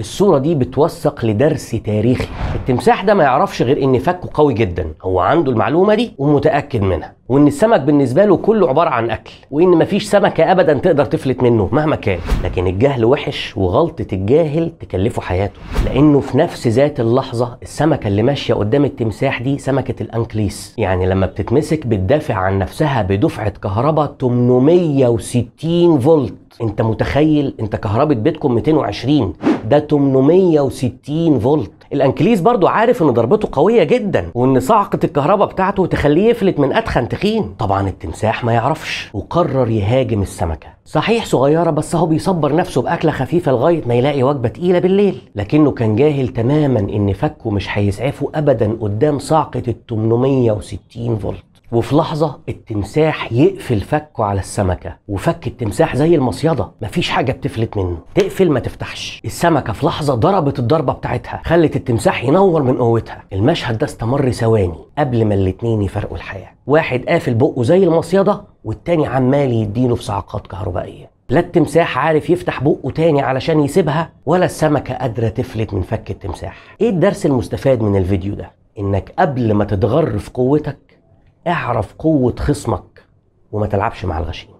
الصورة دي بتوثق لدرس تاريخي التمساح ده ما يعرفش غير ان فكه قوي جدا هو عنده المعلومة دي ومتأكد منها وان السمك بالنسبة له كله عبارة عن اكل وان مفيش سمكة ابدا تقدر تفلت منه مهما كان لكن الجهل وحش وغلطة الجاهل تكلفه حياته لانه في نفس ذات اللحظة السمكة اللي ماشية قدام التمساح دي سمكة الانكليس يعني لما بتتمسك بتدافع عن نفسها بدفعة كهرباء 860 فولت انت متخيل انت كهربة بيتكم 220 ده 860 فولت الانكليز برضو عارف ان ضربته قويه جدا وان صعقه الكهرباء بتاعته تخليه يفلت من ادخن تخين طبعا التمساح ما يعرفش وقرر يهاجم السمكه صحيح صغيرة بس هو بيصبر نفسه بأكلة خفيفة لغاية ما يلاقي وجبة تقيلة بالليل لكنه كان جاهل تماما إن فكه مش هيسعفه أبدا قدام صعقة ال 860 فولت وفي لحظة التمساح يقفل فكه على السمكة وفك التمساح زي المصيدة مفيش حاجة بتفلت منه تقفل ما تفتحش السمكة في لحظة ضربت الضربة بتاعتها خلت التمساح ينور من قوتها المشهد ده استمر ثواني قبل ما الاتنين يفرقوا الحياة واحد قافل بقه زي المصيدة والتاني عمال يديله في صعقات كهربائية لا التمساح عارف يفتح بقه تاني علشان يسيبها ولا السمكة قادرة تفلت من فك التمساح ايه الدرس المستفاد من الفيديو ده انك قبل ما تتغر في قوتك اعرف قوه خصمك وما تلعبش مع الغشيم